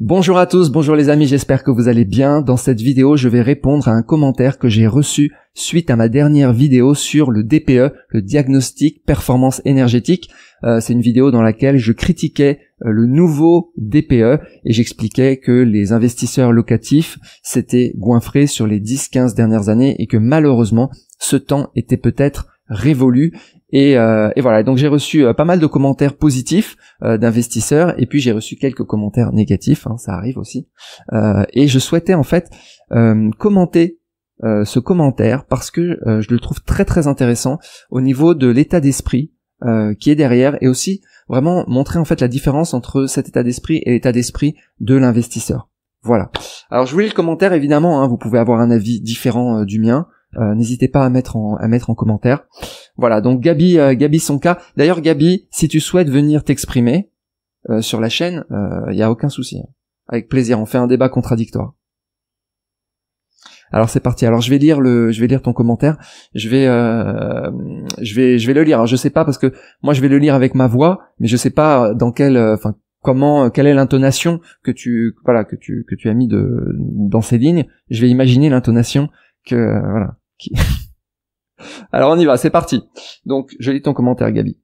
Bonjour à tous, bonjour les amis, j'espère que vous allez bien. Dans cette vidéo, je vais répondre à un commentaire que j'ai reçu suite à ma dernière vidéo sur le DPE, le diagnostic performance énergétique. Euh, c'est une vidéo dans laquelle je critiquais euh, le nouveau DPE et j'expliquais que les investisseurs locatifs s'étaient goinfrés sur les 10-15 dernières années et que malheureusement, ce temps était peut-être révolu euh, et, voilà, donc j'ai reçu euh, pas mal de commentaires positifs euh, d'investisseurs et puis j'ai reçu quelques commentaires négatifs, hein, ça arrive aussi. et je souhaitais en fait commenter ce commentaire parce que je le trouve très très intéressant au niveau de l'état d'esprit qui est derrière et aussi vraiment montrer en fait la différence entre cet état d'esprit et l'état d'esprit de l'investisseur. Voilà. Alors je vous lis le commentaire évidemment, hein. vous pouvez avoir un avis différent du mien. Euh, n'hésitez pas à mettre en à mettre en commentaire. Voilà, donc Gabi euh, Sonka. D'ailleurs Gabi, si tu souhaites venir t'exprimer euh, sur la chaîne, il euh, y a aucun souci. Hein. Avec plaisir, on fait un débat contradictoire. Alors c'est parti. Alors je vais lire le je vais lire ton commentaire. Je vais je vais je vais le lire. Alors je sais pas parce que moi je vais le lire avec ma voix, mais je sais pas dans quelle... enfin comment quelle est l'intonation que tu voilà que tu que tu as mis de dans ces lignes. Je vais imaginer l'intonation euh, voilà. Alors on y va, c'est parti. Donc je lis ton commentaire, Gabi.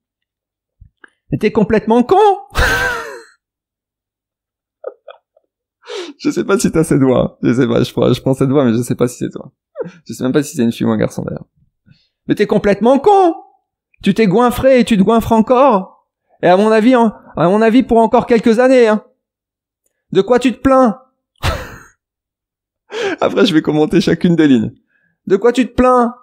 Mais t'es complètement con Je sais pas si t'as ses doigts. Je sais pas, je, prends, je prends doigts, mais je sais pas si c'est toi. Je sais même pas si c'est une fille ou un garçon d'ailleurs. Mais t'es complètement con Tu t'es goinfré et tu te goinfres encore Et à mon avis, à mon avis pour encore quelques années. Hein. De quoi tu te plains après, je vais commenter chacune des lignes. De quoi tu te plains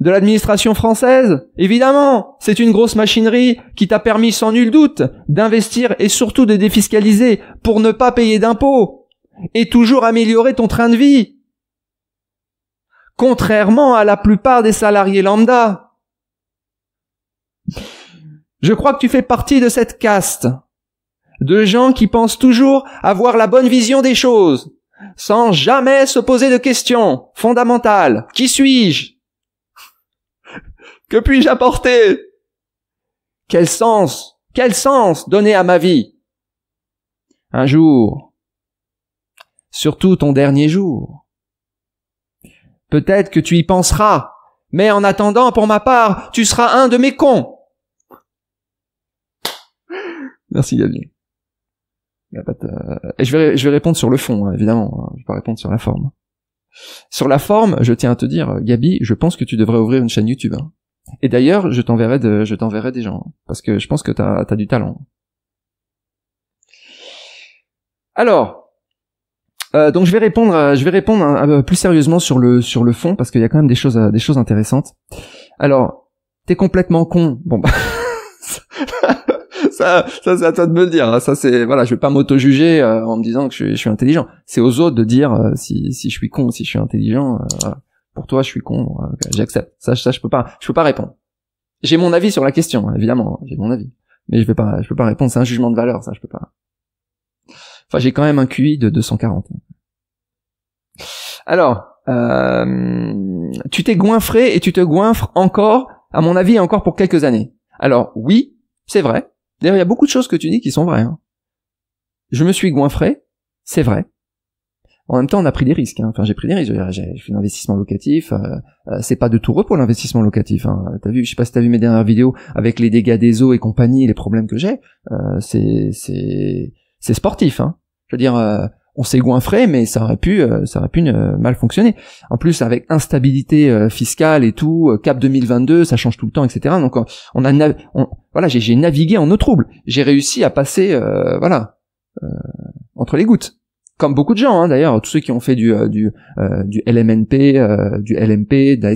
De l'administration française Évidemment, c'est une grosse machinerie qui t'a permis sans nul doute d'investir et surtout de défiscaliser pour ne pas payer d'impôts et toujours améliorer ton train de vie. Contrairement à la plupart des salariés lambda. Je crois que tu fais partie de cette caste de gens qui pensent toujours avoir la bonne vision des choses sans jamais se poser de questions fondamentales. Qui suis-je Que puis-je apporter Quel sens Quel sens donner à ma vie Un jour, surtout ton dernier jour, peut-être que tu y penseras, mais en attendant, pour ma part, tu seras un de mes cons. Merci Gabriel. Euh, et je vais, je vais répondre sur le fond, hein, évidemment. Hein. Je vais pas répondre sur la forme. Sur la forme, je tiens à te dire, Gabi, je pense que tu devrais ouvrir une chaîne YouTube. Hein. Et d'ailleurs, je t'enverrai de, je t'enverrai des gens, parce que je pense que t'as, as du talent. Alors, euh, donc je vais répondre, euh, je vais répondre plus sérieusement sur le sur le fond, parce qu'il y a quand même des choses, des choses intéressantes. Alors, t'es complètement con. Bon bah. ça, ça c'est à toi de me le dire. Hein. Ça c'est voilà, je vais pas m'auto-juger euh, en me disant que je, suis intelligent. C'est aux autres de dire euh, si, si je suis con, si je suis intelligent. Euh, pour toi, je suis con. J'accepte. Ça, ça, je peux pas, je peux pas répondre. J'ai mon avis sur la question, hein, évidemment. Hein, j'ai mon avis, mais je vais pas, je peux pas répondre. C'est un jugement de valeur, ça, je peux pas. Enfin, j'ai quand même un QI de 240. Alors, tu t'es goinfré et tu te goinfres encore, à mon avis, encore pour quelques années. Alors oui, c'est vrai, D'ailleurs, il y a beaucoup de choses que tu dis qui sont vraies. Hein. Je me suis goinfré, c'est vrai. En même temps, on a pris des risques. Hein. Enfin, j'ai pris des risques. J'ai fait un investissement locatif. Euh, euh, c'est pas de tout repos l'investissement locatif. Hein. T'as vu Je sais pas si as vu mes dernières vidéos avec les dégâts des eaux et compagnie, les problèmes que j'ai. Euh, c'est sportif. Hein. Je veux dire, on s'est goinfré, mais ça aurait pu, euh, ça aurait pu mal fonctionner. En plus, avec instabilité euh, fiscale et tout, euh, cap 2022, ça change tout le temps, etc. Donc, on a, voilà, j'ai navigué en eau trouble. J'ai réussi à passer, voilà, entre les gouttes. Comme beaucoup de gens, hein, d'ailleurs, tous ceux qui ont fait du du LMNP, du LMP, de la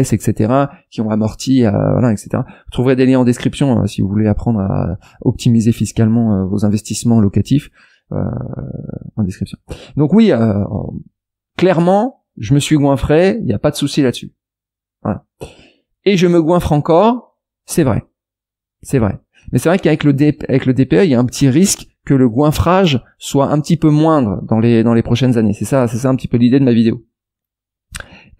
etc., qui ont amorti, voilà, etc. Vous trouverez des liens en description si vous voulez apprendre à optimiser fiscalement vos investissements locatifs. Euh, en description. Donc oui, euh, clairement, je me suis goinfré, il n'y a pas de souci là-dessus. Et je me goinfre encore, c'est vrai. C'est vrai. Mais c'est vrai qu'avec le, avec le DPE, il y a un petit risque que le goinfrage soit un petit peu moindre dans les, dans les prochaines années. C'est ça, c'est ça un petit peu l'idée de ma vidéo.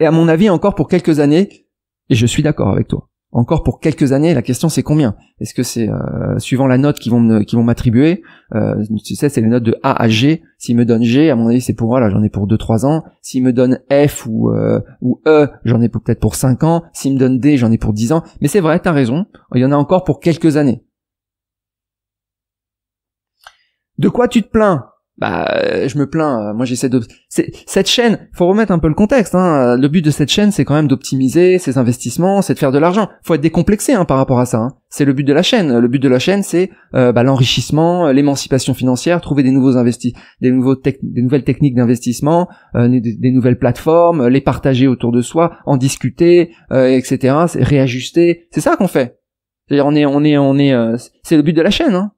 Et à mon avis, encore pour quelques années, et je suis d'accord avec toi, encore pour quelques années. La question c'est combien Est-ce que c'est euh, suivant la note qu'ils vont qui vont m'attribuer euh, c'est les notes de A à G. S'ils me donne G, à mon avis, c'est pour là. j'en ai pour 2-3 ans. S'il me donne F ou euh, ou E, j'en ai peut-être pour 5 ans. S'il me donne D, j'en ai pour 10 ans. Mais c'est vrai, t'as raison. Il y en a encore pour quelques années. De quoi tu te plains bah euh, je me plains euh, moi j'essaie de cette chaîne faut remettre un peu le contexte hein, euh, le but de cette chaîne c'est quand même d'optimiser ses investissements c'est de faire de l'argent faut être décomplexé hein, par rapport à ça hein. c'est le but de la chaîne le but de la chaîne c'est bah, l'enrichissement l'émancipation financière trouver des nouveaux investis des nouveaux des nouvelles techniques d'investissement des, nouvelles plateformes les partager autour de soi en discuter euh, etc réajuster c'est ça qu'on fait c'est on est on est on est c'est le but de la chaîne hein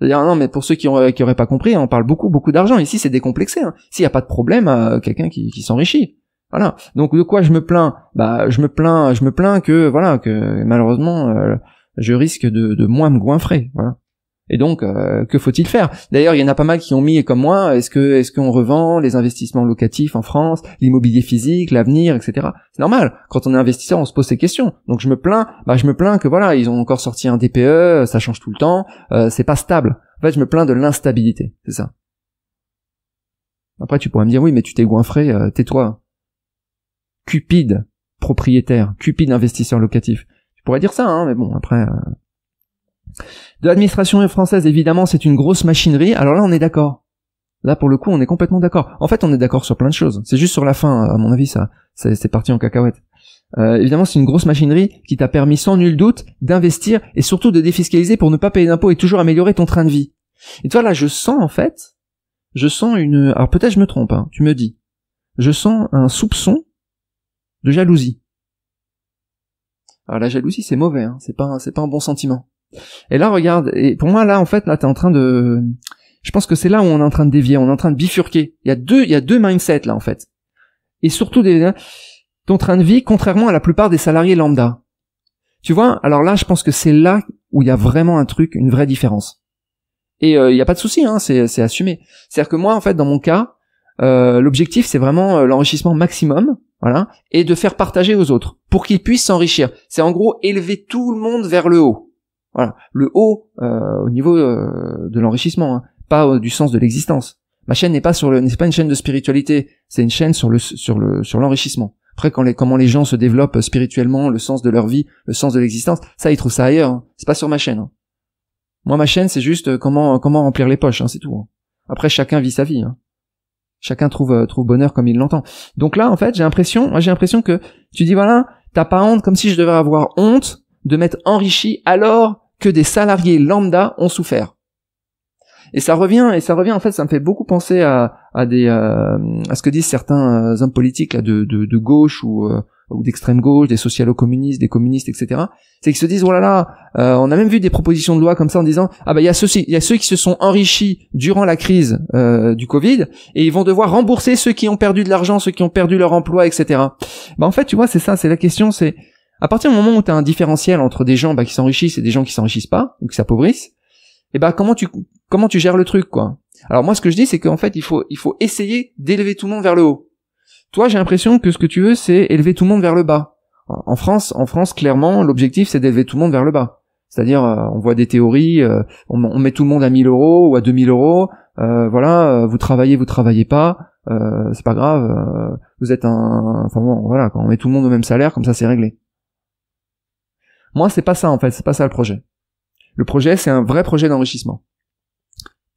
non, mais pour ceux qui n'auraient auraient pas compris, on parle beaucoup, beaucoup d'argent. Ici, c'est décomplexé. Hein. S'il n'y a pas de problème, à euh, quelqu'un qui, s'enrichit. Voilà. Donc de quoi je me plains Bah, je me plains, je me plains que voilà que malheureusement, euh, je risque de, de moins me goinfrer. Voilà. Et donc, euh, que faut-il faire D'ailleurs, il y en a pas mal qui ont mis, comme moi, est-ce que est-ce qu'on revend les investissements locatifs en France, l'immobilier physique, l'avenir, etc. C'est normal. Quand on est investisseur, on se pose ces questions. Donc je me plains, bah je me plains que voilà, ils ont encore sorti un DPE, ça change tout le temps, euh, c'est pas stable. En fait, je me plains de l'instabilité, c'est ça. Après, tu pourrais me dire oui, mais tu t'es goinfré, euh, tais-toi. Cupide propriétaire, cupide investisseur locatif. Tu pourrais dire ça, hein, mais bon, après. De l'administration française, évidemment, c'est une grosse machinerie. Alors là, on est d'accord. Là, pour le coup, on est complètement d'accord. En fait, on est d'accord sur plein de choses. C'est juste sur la fin, à mon avis, ça, c'est parti en cacahuète. Euh, évidemment, c'est une grosse machinerie qui t'a permis sans nul doute d'investir et surtout de défiscaliser pour ne pas payer d'impôts et toujours améliorer ton train de vie. Et toi, là, je sens en fait, je sens une... Alors peut-être je me trompe, hein, tu me dis. Je sens un soupçon de jalousie. Alors la jalousie, c'est mauvais, hein. c'est pas, c'est pas un bon sentiment. Et là, regarde, et pour moi, là, en fait, là, t'es en train de, je pense que c'est là où on est en train de dévier, on est en train de bifurquer. Il y a deux, il y a deux mindsets, là, en fait. Et surtout des, hein, ton train de vie, contrairement à la plupart des salariés lambda. Tu vois, alors là, je pense que c'est là où il y a vraiment un truc, une vraie différence. Et euh, il n'y a pas de souci, hein, c'est assumé. C'est-à-dire que moi, en fait, dans mon cas, euh, l'objectif, c'est vraiment euh, l'enrichissement maximum, voilà, et de faire partager aux autres, pour qu'ils puissent s'enrichir. C'est en gros élever tout le monde vers le haut. Voilà, le haut euh, au niveau euh, de l'enrichissement, hein. pas euh, du sens de l'existence. Ma chaîne n'est pas sur le, n'est pas une chaîne de spiritualité, c'est une chaîne sur le sur le sur l'enrichissement. Après, quand les, comment les gens se développent spirituellement, le sens de leur vie, le sens de l'existence, ça ils trouvent ça ailleurs. Hein. C'est pas sur ma chaîne. Hein. Moi, ma chaîne, c'est juste comment comment remplir les poches, c'est tout. Après, chacun vit sa vie. Chacun trouve trouve bonheur comme il l'entend. Donc là, en fait, j'ai l'impression, moi, j'ai l'impression que tu dis voilà, t'as pas honte, comme si je devais avoir honte de m'être enrichi alors que des salariés lambda ont souffert. Et ça revient, et ça revient en fait, ça me fait beaucoup penser à, à des euh, à ce que disent certains euh, hommes politiques là, de, de, gauche ou, euh, ou d'extrême gauche, des socialo-communistes, des communistes, etc. C'est qu'ils se disent oh là on a même vu des propositions de loi comme ça en disant ah ben il y a ceux il y a ceux qui se sont enrichis durant la crise du Covid et ils vont devoir rembourser ceux qui ont perdu de l'argent, ceux qui ont perdu leur emploi, etc. Bah en fait tu vois c'est ça, c'est la question, c'est à partir du moment où tu as un différentiel entre des gens bah, qui s'enrichissent et des gens qui s'enrichissent pas, ou qui s'appauvrissent, et eh bah comment tu comment tu gères le truc quoi Alors moi ce que je dis c'est qu'en fait il faut il faut essayer d'élever tout le monde vers le haut. Toi j'ai l'impression que ce que tu veux c'est élever tout le monde vers le bas. En France en France clairement l'objectif c'est d'élever tout le monde vers le bas. C'est-à-dire euh, on voit des théories, euh, on, met tout le monde à 1000 euros ou à 2000 euros, euh, voilà vous travaillez vous travaillez pas, c'est pas grave, vous êtes un enfin bon voilà quand on met tout le monde au même salaire comme ça c'est réglé. Moi, c'est pas ça en fait, c'est pas ça le projet. Le projet, c'est un vrai projet d'enrichissement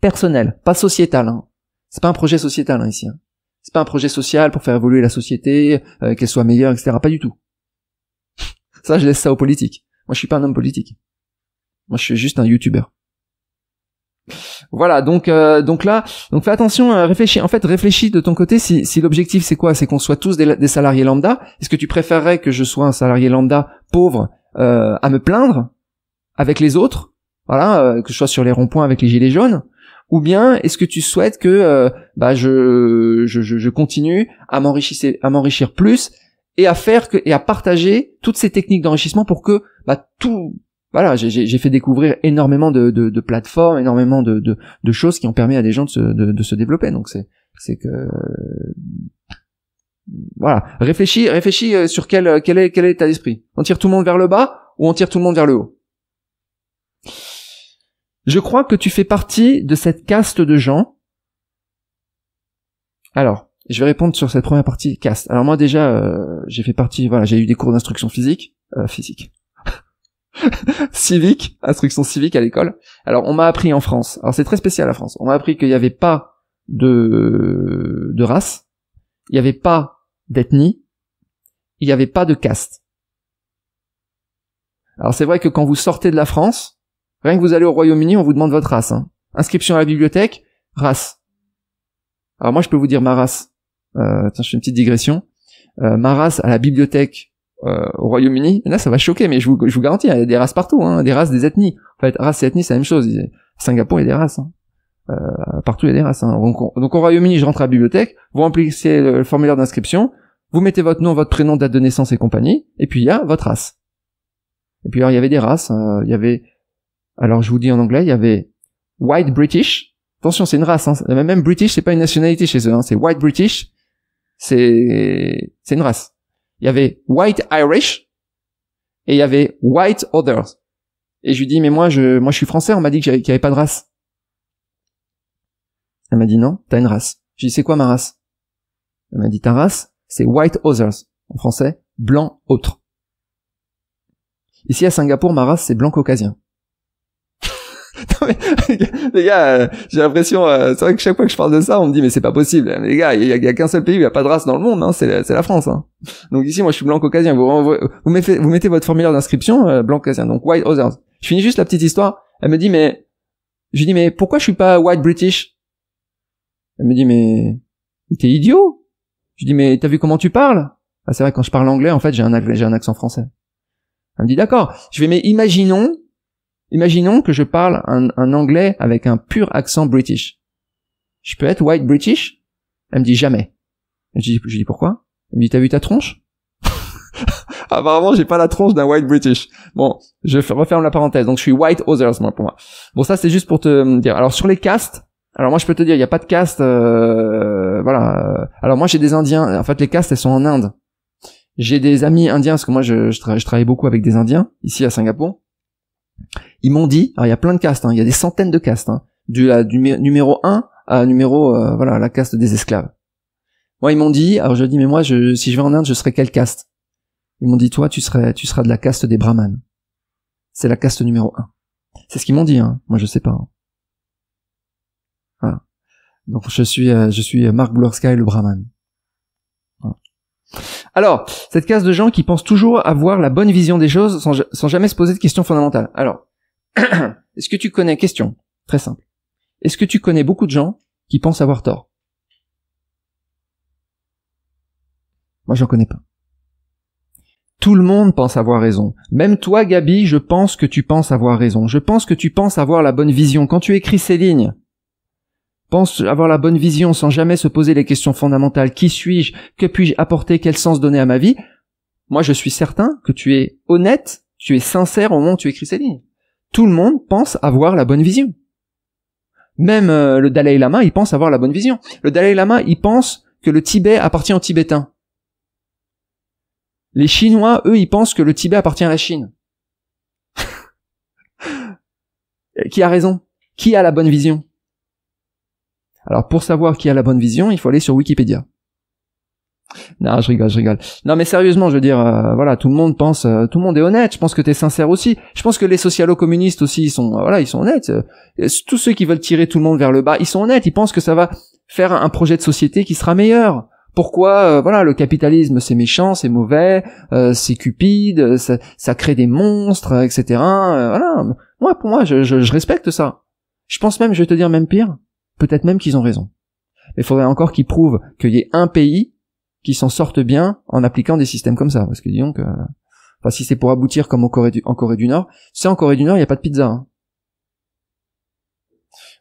personnel, pas sociétal. Hein. C'est pas un projet sociétal hein, ici. Hein. C'est pas un projet social pour faire évoluer la société, euh, qu'elle soit meilleure, etc. Pas du tout. ça, je laisse ça aux politiques. Moi, je suis pas un homme politique. Moi, je suis juste un YouTuber. Voilà, donc euh, donc là, donc fais attention, euh, réfléchis. En fait, réfléchis de ton côté si, l'objectif c'est quoi C'est qu'on soit tous des salariés lambda. Est-ce que tu préférerais que je sois un salarié lambda pauvre euh, à me plaindre avec les autres, voilà, euh, que je sois sur les ronds-points avec les gilets jaunes, ou bien est-ce que tu souhaites que euh, bah je, je, je continue à m'enrichir à m'enrichir plus et à faire que, et à partager toutes ces techniques d'enrichissement pour que bah tout voilà j'ai fait découvrir énormément de, de, de plateformes énormément de, de, choses qui ont permis à des gens de se, de, se développer donc c'est c'est que voilà, réfléchis, réfléchis euh, sur quel euh, quel est quel est l'état d'esprit. On tire tout le monde vers le bas ou on tire tout le monde vers le haut. Je crois que tu fais partie de cette caste de gens. Alors, je vais répondre sur cette première partie caste. Alors moi déjà, euh, j'ai fait partie, voilà, j'ai eu des cours d'instruction physique, physique, civique, instruction civique à l'école. Alors on m'a appris en France. Alors c'est très spécial la France. On m'a appris qu'il n'y avait pas de de race, il n'y avait pas d'ethnie, il n'y avait pas de caste. Alors c'est vrai que quand vous sortez de la France, rien que vous allez au Royaume-Uni, on vous demande votre race. Hein. Inscription à la bibliothèque, race. Alors moi je peux vous dire ma race. Euh, tiens, je fais une petite digression. Euh, ma race à la bibliothèque euh, au Royaume-Uni, là ça va choquer, mais je vous, je vous garantis, hein, il y a des races partout, hein, des races, des ethnies. En fait, race et ethnie, c'est la même chose. Singapour, il y a des races. Euh, partout il y a des races. Hein. Donc, au Royaume-Uni, je rentre à la bibliothèque, vous remplissez le, formulaire d'inscription, vous mettez votre nom, votre prénom, date de naissance et compagnie, et puis il y a votre race. Et puis alors il y avait des races, hein. il y avait, alors je vous dis en anglais, il y avait White British. Attention, c'est une race. Hein. Même British, c'est pas une nationalité chez eux. C'est White British. C'est c'est une race. Il y avait White Irish et il y avait White Others. Et je lui dis mais moi je moi je suis français. On m'a dit qu'il y avait pas de race. Elle m'a dit non, t'as une race. J'ai dit c'est quoi ma race Elle m'a dit ta race, c'est white others. En français, blanc autre. Ici à Singapour, ma race c'est blanc caucasien. les gars, euh, j'ai l'impression, euh, c'est vrai que chaque fois que je parle de ça, on me dit mais c'est pas possible. les gars, il y, a, qu'un seul pays où il y a pas de race dans le monde, hein, c'est la, France. Hein. Donc ici, moi, je suis blanc caucasien. Vous, mettez, votre formulaire d'inscription euh, blanc caucasien, donc white others. Je finis juste la petite histoire. Elle me dit mais, je lui dis mais pourquoi je suis pas white British elle me dit, mais, tu t'es idiot Je dis, mais t'as vu comment tu parles Ah, c'est vrai, quand je parle anglais, en fait, j'ai un, un accent français. Elle me dit, d'accord. Je vais, mais imaginons, imaginons que je parle un, un anglais avec un pur accent british. Je peux être white british Elle me dit, jamais. Je dis, je dis pourquoi Elle me dit, t'as vu ta tronche Apparemment, j'ai pas la tronche d'un white British. Bon, je referme la parenthèse. Donc, je suis white others, moi, pour moi. Bon, ça, c'est juste pour te euh, dire. Alors, sur les castes, alors moi je peux te dire, il n'y a pas de caste, euh, voilà. Alors moi j'ai des Indiens, en fait les castes elles sont en Inde. J'ai des amis indiens, parce que moi je, travaille beaucoup avec des Indiens, ici à Singapour. Ils m'ont dit, alors il y a plein de castes, hein. il y a des centaines de castes, hein. du, euh, du numéro 1 à numéro, euh, voilà, la caste des esclaves. Moi ils m'ont dit, alors je dis mais moi je, si je vais en Inde je serai quelle caste Ils m'ont dit toi tu serais, tu seras de la caste des brahmanes. C'est la caste numéro 1. C'est ce qu'ils m'ont dit, hein. moi je sais pas. Voilà. Donc je suis euh, je suis Marc Blorsky le Brahman. Alors, cette case de gens qui pensent toujours avoir la bonne vision des choses sans, sans jamais se poser de questions fondamentales. Alors, est-ce que tu connais question très simple. Est-ce que tu connais beaucoup de gens qui pensent avoir tort Moi, j'en connais pas. Tout le monde pense avoir raison. Même toi, Gabi, je pense que tu penses avoir raison. Je pense que tu penses avoir la bonne vision. Quand tu écris ces lignes, pense avoir la bonne vision sans jamais se poser les questions fondamentales qui suis-je, que puis-je apporter, quel sens donner à ma vie, moi je suis certain que tu es honnête, tu es sincère au moment où tu écris ces lignes. Tout le monde pense avoir la bonne vision. Même euh, le Dalai Lama, il pense avoir la bonne vision. Le Dalai Lama, il pense que le Tibet appartient aux Tibétains. Les Chinois, eux, ils pensent que le Tibet appartient à la Chine. qui a raison Qui a la bonne vision alors pour savoir qui a la bonne vision, il faut aller sur Wikipédia. Non, je rigole, je rigole. Non, mais sérieusement, je veux dire, euh, voilà, tout le monde pense, euh, tout le monde est honnête. Je pense que t'es sincère aussi. Je pense que les socialo-communistes aussi, ils sont, euh, voilà, ils sont honnêtes. tous ceux qui veulent tirer tout le monde vers le bas, ils sont honnêtes. Ils pensent que ça va faire un projet de société qui sera meilleur. Pourquoi, voilà, le capitalisme, c'est méchant, c'est mauvais, c'est cupide, ça, ça, crée des monstres, etc. voilà. Moi, pour moi, je, je respecte ça. Je pense même, je vais te dire même pire. Peut-être même qu'ils ont raison. Mais Il faudrait encore qu'ils prouvent qu'il y ait un pays qui s'en sorte bien en appliquant des systèmes comme ça. Parce que disons que, enfin, si c'est pour aboutir comme en Corée du, Nord, c'est en Corée du Nord, il n'y a pas de pizza. Hein.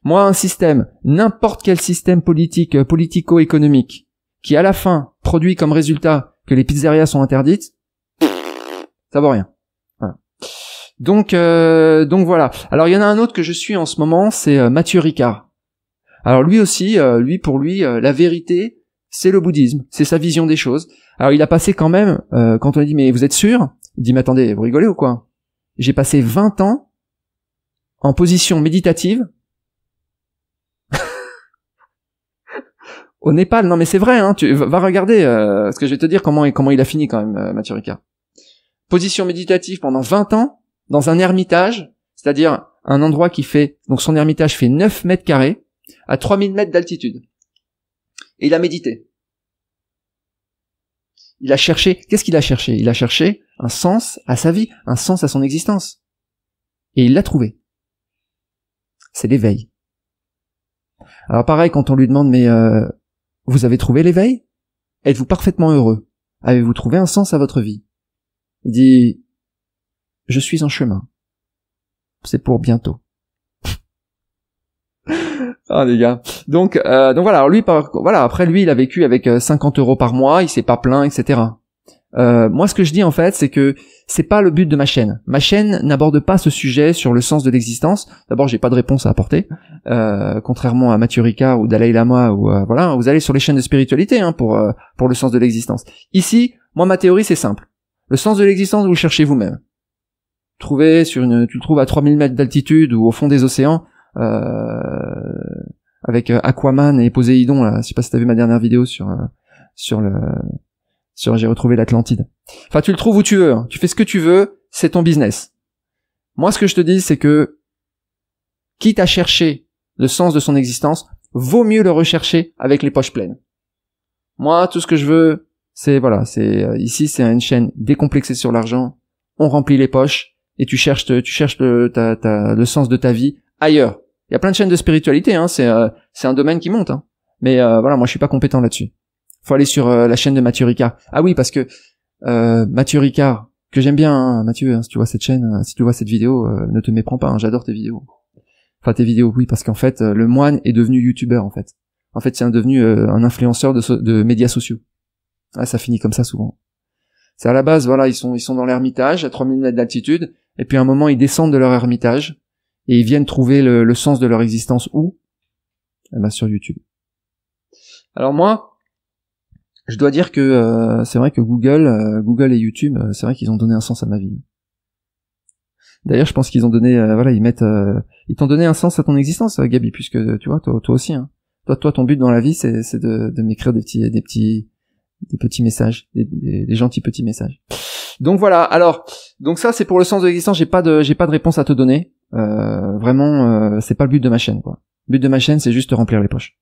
Moi, un système, n'importe quel système politique, euh, politico-économique, qui à la fin produit comme résultat que les pizzerias sont interdites, ça vaut rien. Donc, euh, donc voilà. Alors il y en a un autre que je suis en ce moment, c'est euh, Mathieu Ricard. Alors lui aussi, euh, lui pour lui, euh, la vérité, c'est le bouddhisme, c'est sa vision des choses. Alors il a passé quand même, euh, quand on lui dit mais vous êtes sûr Il dit mais attendez, vous rigolez ou quoi J'ai passé 20 ans en position méditative au Népal. Non mais c'est vrai, hein, tu vas regarder ce que je vais te dire comment, comment il a fini quand même, euh, Position méditative pendant 20 ans dans un ermitage, c'est-à-dire un endroit qui fait, donc son ermitage fait 9 mètres carrés, à 3000 mètres d'altitude. Et il a médité. Il a cherché, qu'est-ce qu'il a cherché Il a cherché un sens à sa vie, un sens à son existence. Et il l'a trouvé. C'est l'éveil. Alors pareil, quand on lui demande, mais euh, vous avez trouvé l'éveil Êtes-vous parfaitement heureux Avez-vous trouvé un sens à votre vie Il dit, je suis en chemin. C'est pour bientôt. Ah les gars. Donc euh, donc voilà. lui voilà après lui il a vécu avec 50 euh, euros par mois. Il s'est pas plaint etc. Euh, moi ce que je dis en fait c'est que c'est pas le but de ma chaîne. Ma chaîne n'aborde pas ce sujet sur le sens de l'existence. D'abord j'ai pas de réponse à apporter, contrairement à Mathieu ou Dalai Lama ou voilà. Hein, vous allez sur les chaînes de spiritualité hein, pour pour le sens de l'existence. Ici moi ma théorie c'est simple. Le sens de l'existence vous le cherchez vous-même. Trouvez sur une tu le trouves à 3000 mètres d'altitude ou au fond des océans euh, avec euh, Aquaman et Poséidon. Là. Je sais pas si t'as vu ma dernière vidéo sur euh, sur le sur j'ai retrouvé l'Atlantide. Enfin, tu le trouves où tu veux. Hein. Tu fais ce que tu veux. C'est ton business. Moi, ce que je te dis, c'est que quitte à chercher le sens de son existence, vaut mieux le rechercher avec les poches pleines. Moi, tout ce que je veux, c'est voilà, c'est ici, c'est une chaîne décomplexée sur l'argent. On remplit les poches et tu cherches, tu cherches le, ta, ta, le sens de ta vie ailleurs. Il y a plein de chaînes de spiritualité, hein, euh, c'est un domaine qui monte. Hein. Mais euh, voilà, moi je suis pas compétent là-dessus. Faut aller sur euh, la chaîne de Mathieu Ricard. Ah oui, parce que Mathieu Ricard, que j'aime bien, hein, Mathieu, hein, si tu vois cette chaîne, si tu vois cette vidéo, ne te méprends pas, j'adore tes vidéos. Enfin tes vidéos, oui, parce qu'en fait, le moine est devenu youtubeur, en fait. En fait, c'est devenu un influenceur de, médias sociaux. Ah, ça finit comme ça souvent. C'est à la base, voilà, ils sont, ils sont dans l'ermitage, à 3000 mètres d'altitude, et puis à un moment, ils descendent de leur ermitage, et ils viennent trouver le, sens de leur existence où eh ben sur YouTube. Alors moi, je dois dire que euh, c'est vrai que Google, euh, Google et YouTube, euh, c'est vrai qu'ils ont donné un sens à ma vie. D'ailleurs, je pense qu'ils ont donné, voilà, ils mettent, ils t'ont donné un sens à ton existence, Gabi, puisque tu vois, toi, aussi, hein. Toi, toi, ton but dans la vie, c'est, c'est de, m'écrire des petits, des petits, des petits messages, des, des gentils petits messages. Donc voilà. Alors, donc ça, c'est pour le sens de l'existence. J'ai pas de, j'ai pas de réponse à te donner. Euh, vraiment, euh, c'est pas le but de ma chaîne. Quoi. Le but de ma chaîne, c'est juste de remplir les poches.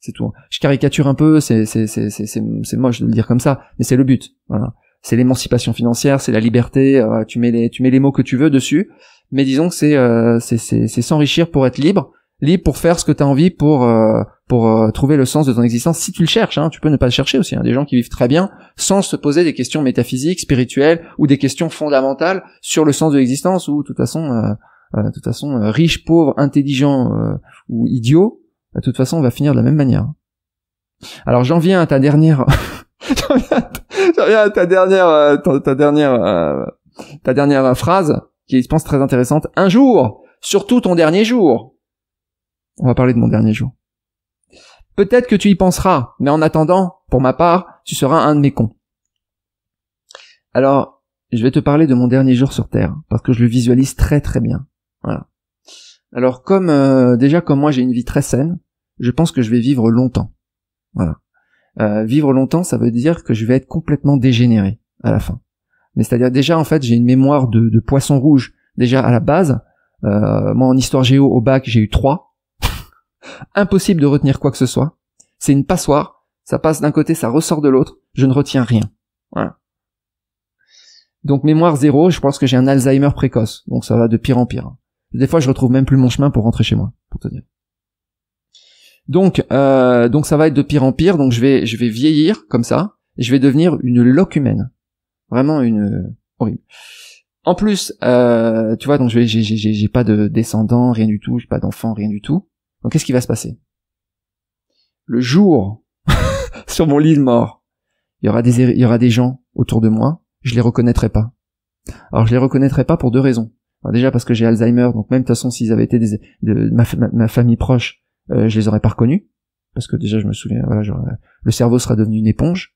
C'est tout. Je caricature un peu, c'est c'est c'est c'est moche de le dire comme ça, mais c'est le but. Voilà. C'est l'émancipation financière, c'est la liberté. Euh, tu mets les tu mets les mots que tu veux dessus, mais disons que c'est euh, c'est c'est s'enrichir pour être libre libre pour faire ce que tu as envie pour pour trouver le sens de ton existence si tu le cherches hein, tu peux ne pas le chercher aussi hein, des gens qui vivent très bien sans se poser des questions métaphysiques spirituelles ou des questions fondamentales sur le sens de l'existence ou de toute façon euh, de toute façon, euh, riche, pauvre, intelligent euh, ou idiot, de toute façon, on va finir de la même manière. Alors j'en viens à ta dernière, à ta dernière, ta, dernière, ta dernière phrase qui est, je pense, très intéressante. Un jour, surtout ton dernier jour. On va parler de mon dernier jour. Peut-être que tu y penseras, mais en attendant, pour ma part, tu seras un de mes cons. Alors, je vais te parler de mon dernier jour sur Terre, parce que je le visualise très très bien. Alors comme euh, déjà comme moi j'ai une vie très saine, je pense que je vais vivre longtemps. Voilà. Euh, vivre longtemps, ça veut dire que je vais être complètement dégénéré à la fin. Mais c'est-à-dire déjà en fait j'ai une mémoire de, poisson rouge déjà à la base. Euh, moi en histoire géo au bac j'ai eu trois. Impossible de retenir quoi que ce soit. C'est une passoire. Ça passe d'un côté, ça ressort de l'autre. Je ne retiens rien. Voilà. Donc mémoire zéro, je pense que j'ai un Alzheimer précoce. Donc ça va de pire en pire. Des fois, je retrouve même plus mon chemin pour rentrer chez moi, pour te dire. Donc, euh, donc ça va être de pire en pire. Donc je vais, je vais vieillir comme ça. Et je vais devenir une loque humaine. Vraiment une euh, horrible. En plus, euh, tu vois, donc j'ai, j'ai, j'ai pas de descendants, rien du tout. J'ai pas d'enfants, rien du tout. Donc qu'est-ce qui va se passer Le jour sur mon lit de mort, il y aura des, il y aura des gens autour de moi. Je les reconnaîtrai pas. Alors je les reconnaîtrai pas pour deux raisons déjà parce que j'ai Alzheimer, donc même de toute façon s'ils avaient été des, de, ma, famille proche, euh, je les aurais pas reconnus, parce que déjà je me souviens, voilà, le cerveau sera devenu une éponge.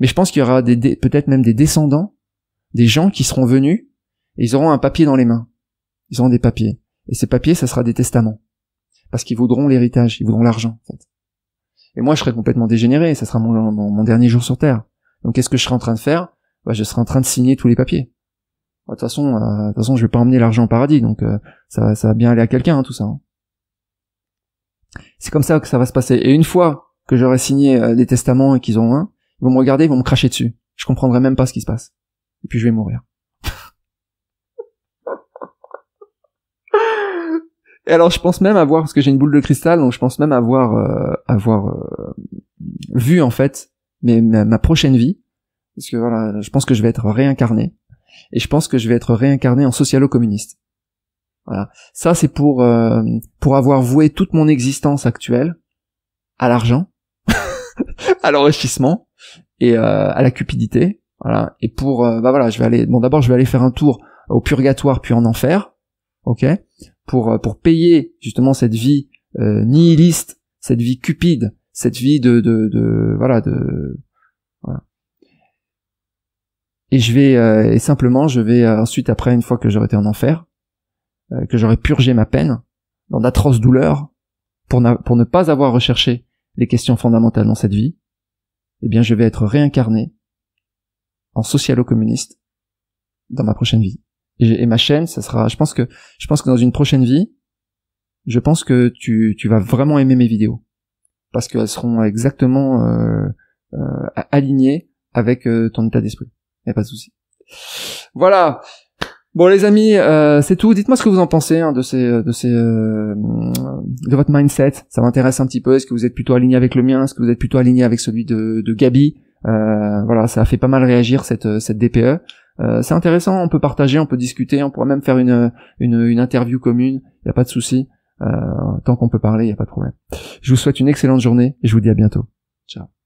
Mais je pense qu'il y aura des, peut-être même des descendants, des gens qui seront venus, et ils auront un papier dans les mains. Ils auront des papiers. Et ces papiers, ça sera des testaments. Parce qu'ils voudront l'héritage, ils voudront l'argent, en fait. Et moi, je serai complètement dégénéré, ça sera mon, dernier jour sur Terre. Donc qu'est-ce que je serai en train de faire bah, Je serai en train de signer tous les papiers. Bah, de toute façon, euh, de toute façon, je vais pas emmener l'argent au paradis, donc euh, ça, va bien aller à quelqu'un hein, tout ça. Hein. C'est comme ça que ça va se passer. Et une fois que j'aurai signé euh, des testaments et qu'ils ont un, ils vont me regarder, ils vont me cracher dessus. Je comprendrai même pas ce qui se passe. Et puis je vais mourir. Et alors je pense même avoir, parce que j'ai une boule de cristal, donc je pense même avoir avoir vu en fait mais ma, prochaine vie, parce que voilà, je pense que je vais être réincarné et je pense que je vais être réincarné en socialo-communiste. Voilà. Ça, c'est pour euh, pour avoir voué toute mon existence actuelle à l'argent, à l'enrichissement et euh, à la cupidité. Voilà. Et pour euh, bah voilà, je vais aller bon d'abord je vais aller faire un tour au purgatoire puis en enfer, ok, pour pour payer justement cette vie nihiliste, cette vie cupide, cette vie de de, de voilà de et je vais euh, et simplement, je vais euh, ensuite après une fois que j'aurai été en enfer, euh, que j'aurai purgé ma peine dans d'atroces douleurs pour, pour ne pas avoir recherché les questions fondamentales dans cette vie, eh bien je vais être réincarné en socialo-communiste dans ma prochaine vie. Et, ma chaîne, ça sera, je pense que je pense que dans une prochaine vie, je pense que tu, tu vas vraiment aimer mes vidéos parce qu'elles seront exactement alignées avec ton état d'esprit y a pas de souci. Voilà. Bon les amis, euh, c'est tout. Dites-moi ce que vous en pensez hein, de ces, euh, de ces, euh, de votre mindset. Ça m'intéresse un petit peu. Est-ce que vous êtes plutôt aligné avec le mien Est-ce que vous êtes plutôt aligné avec celui de, de Gabi Voilà, ça a fait pas mal réagir cette, cette DPE. c'est intéressant. On peut partager, on peut discuter, on pourrait même faire une, une, une interview commune. Il y a pas de souci. tant qu'on peut parler, il y a pas de problème. Je vous souhaite une excellente journée et je vous dis à bientôt. Ciao.